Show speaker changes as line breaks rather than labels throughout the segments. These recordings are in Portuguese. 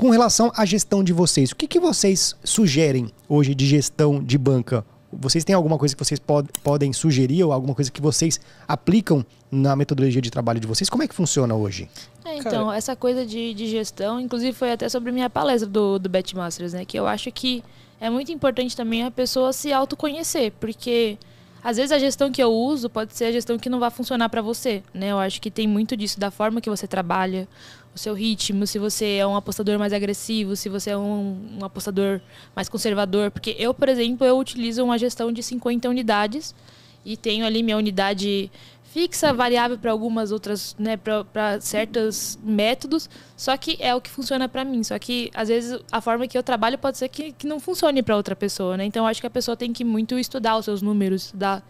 Com relação à gestão de vocês, o que, que vocês sugerem hoje de gestão de banca? Vocês têm alguma coisa que vocês pod podem sugerir ou alguma coisa que vocês aplicam na metodologia de trabalho de vocês? Como é que funciona hoje?
É, então, Cara. essa coisa de, de, gestão, inclusive foi até sobre minha palestra do, do Masters, né? Que eu acho que é muito importante também a pessoa se autoconhecer, porque às vezes a gestão que eu uso pode ser a gestão que não vai funcionar para você, né? Eu acho que tem muito disso da forma que você trabalha, o seu ritmo, se você é um apostador mais agressivo, se você é um, um apostador mais conservador, porque eu, por exemplo, eu utilizo uma gestão de 50 unidades e tenho ali minha unidade fixa, variável para algumas outras, né, para certos métodos, só que é o que funciona para mim. Só que às vezes a forma que eu trabalho pode ser que, que não funcione para outra pessoa, né? Então acho que a pessoa tem que muito estudar os seus números, estudar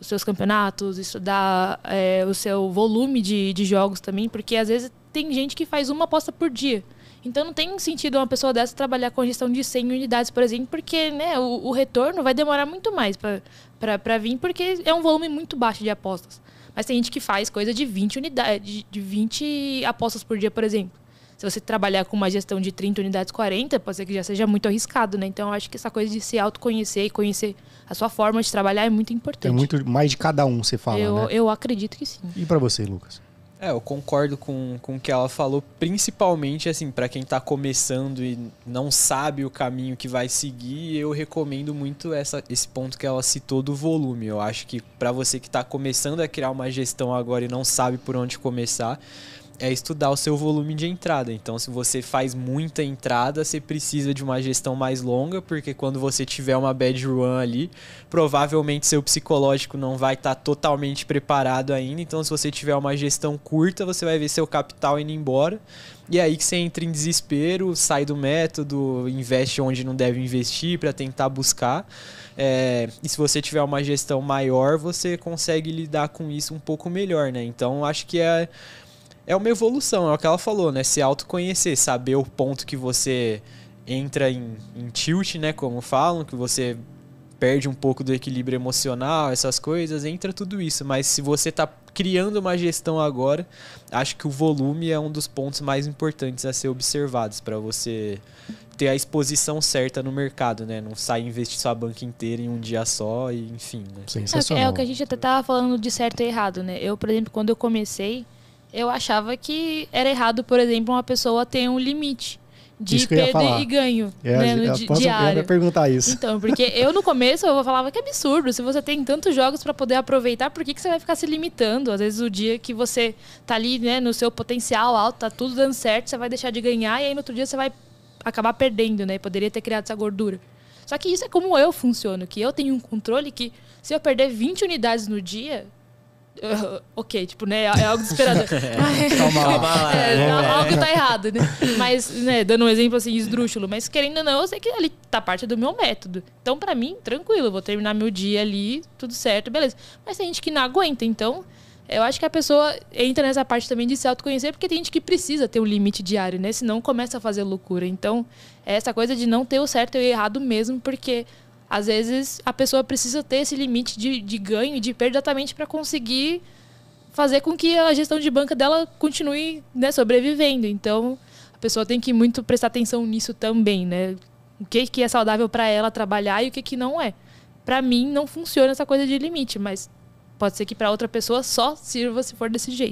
os seus campeonatos, estudar é, o seu volume de, de jogos também, porque às vezes tem gente que faz uma aposta por dia. Então não tem sentido uma pessoa dessa trabalhar com gestão de 100 unidades, por exemplo, porque né, o, o retorno vai demorar muito mais para vir, porque é um volume muito baixo de apostas. Mas tem gente que faz coisa de 20 unidades, de 20 apostas por dia, por exemplo. Se você trabalhar com uma gestão de 30 unidades, 40, pode ser que já seja muito arriscado, né? Então, eu acho que essa coisa de se autoconhecer e conhecer a sua forma de trabalhar é muito importante. É muito
mais de cada um, você fala, eu, né?
Eu acredito que sim.
E para você, Lucas? É, eu concordo com, com o que ela falou, principalmente assim, para quem tá começando e não sabe o caminho que vai seguir, eu recomendo muito essa, esse ponto que ela citou do volume. Eu acho que para você que tá começando a criar uma gestão agora e não sabe por onde começar, é estudar o seu volume de entrada. Então, se você faz muita entrada, você precisa de uma gestão mais longa, porque quando você tiver uma bad run ali, provavelmente seu psicológico não vai estar tá totalmente preparado ainda. Então, se você tiver uma gestão curta, você vai ver seu capital indo embora. E é aí que você entra em desespero, sai do método, investe onde não deve investir para tentar buscar. É, e se você tiver uma gestão maior, você consegue lidar com isso um pouco melhor, né? Então acho que é é uma evolução, é o que ela falou, né? Se autoconhecer, saber o ponto que você entra em, em tilt, né? Como falam, que você perde um pouco do equilíbrio emocional, essas coisas, entra tudo isso. Mas se você está criando uma gestão agora, acho que o volume é um dos pontos mais importantes a ser observados para você ter a exposição certa no mercado, né? Não sair investir sua banca inteira em um dia só e enfim. Né? É, é o que a
gente até tava falando de certo e errado, né? Eu, por exemplo, quando eu comecei, eu achava que era errado, por exemplo, uma pessoa ter um limite de perda e ganho é, né, no di diário. Eu perguntar isso. Então, porque eu no começo eu falava que absurdo, se você tem tantos jogos para poder aproveitar, por que, que você vai ficar se limitando? Às vezes o dia que você tá ali, né, no seu potencial alto, tá tudo dando certo, você vai deixar de ganhar e aí no outro dia você vai acabar perdendo, né? Poderia ter criado essa gordura. Só que isso é como eu funciono, que eu tenho um controle que se eu perder 20 unidades no dia, Uh, ok, tipo, né? É algo desesperador. é, calma, calma, é, é, algo tá errado, né? Mas, né, dando um exemplo assim, esdrúxulo, mas querendo ou não, eu sei que ali tá parte do meu método. Então, para mim, tranquilo, vou terminar meu dia ali, tudo certo, beleza. Mas tem gente que não aguenta, então. Eu acho que a pessoa entra nessa parte também de se autoconhecer, porque tem gente que precisa ter um limite diário, né? Senão começa a fazer loucura. Então, é essa coisa de não ter o certo e o errado mesmo, porque às vezes a pessoa precisa ter esse limite de, de ganho e de perda exatamente para conseguir fazer com que a gestão de banca dela continue né, sobrevivendo. Então, a pessoa tem que muito prestar atenção nisso também, né? O que, que é saudável para ela trabalhar e o que, que não é. Para mim, não funciona essa coisa de limite, mas pode ser que para outra pessoa só sirva se for desse jeito.